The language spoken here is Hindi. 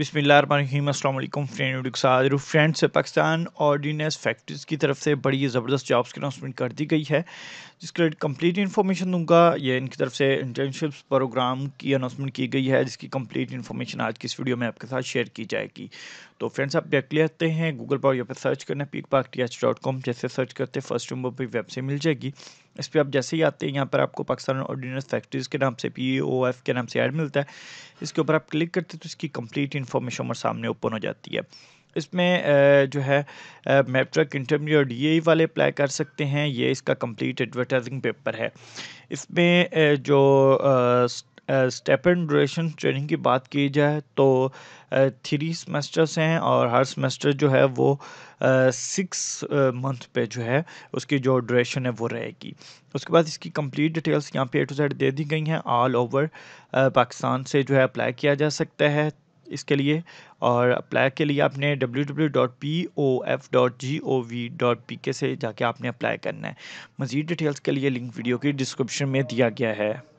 बिसमीम friend friends Pakistan ordnance factories की तरफ से बड़ी ज़बरदस्त जॉब्स की अनाउंसमेंट कर दी गई है जिसके लिए कम्प्लीट इन्फॉर्मेशन दूंगा ये इनकी तरफ से इंटर्नशिप्स प्रोग्राम की अनाउंसमेंट की गई है जिसकी कम्प्लीट इन्फॉर्मेशन आज की इस वीडियो में आपके साथ शेयर की जाएगी तो फ्रेंड्स आप डायरेक्टली आते हैं गूगल पर या पर सर्च करना पीक पाक टी एच डॉट कॉम जैसे सर्च करते हैं फर्स्ट नंबर पर वेबसाइट मिल जाएगी इस पर आप जैसे ही आते हैं यहाँ पर आपको पाकिस्तान ऑर्डिनेंस फैक्ट्रीज़ के नाम से पी ओ एफ के नाम से ऐड मिलता है इसके ऊपर आप क्लिक करते हैं तो इसकी कंप्लीट इन्फॉर्मेशन हमारे सामने ओपन हो जाती है इसमें जो है मेट्रक इंटरव्यू और डी e वाले अप्लाई कर सकते हैं ये इसका कंप्लीट एडवर्टाइजिंग पेपर है इसमें जो स्टेप एंड ड्यूरेशन ट्रेनिंग की बात की जाए तो थ्री सेमेस्टर्स हैं और हर सेमेस्टर जो है वो सिक्स मंथ पे जो है उसकी जो ड्यूरेशन है वो रहेगी उसके बाद इसकी कंप्लीट डिटेल्स यहाँ पे ए टू जेड दे दी गई हैं ऑल ओवर पाकिस्तान से जो है अप्लाई किया जा सकता है इसके लिए और अप्लाई के लिए आपने www.pof.gov.pk से जाके आपने अप्लाई करना है मज़ीद डिटेल्स के लिए लिंक वीडियो की डिस्क्रिप्शन में दिया गया है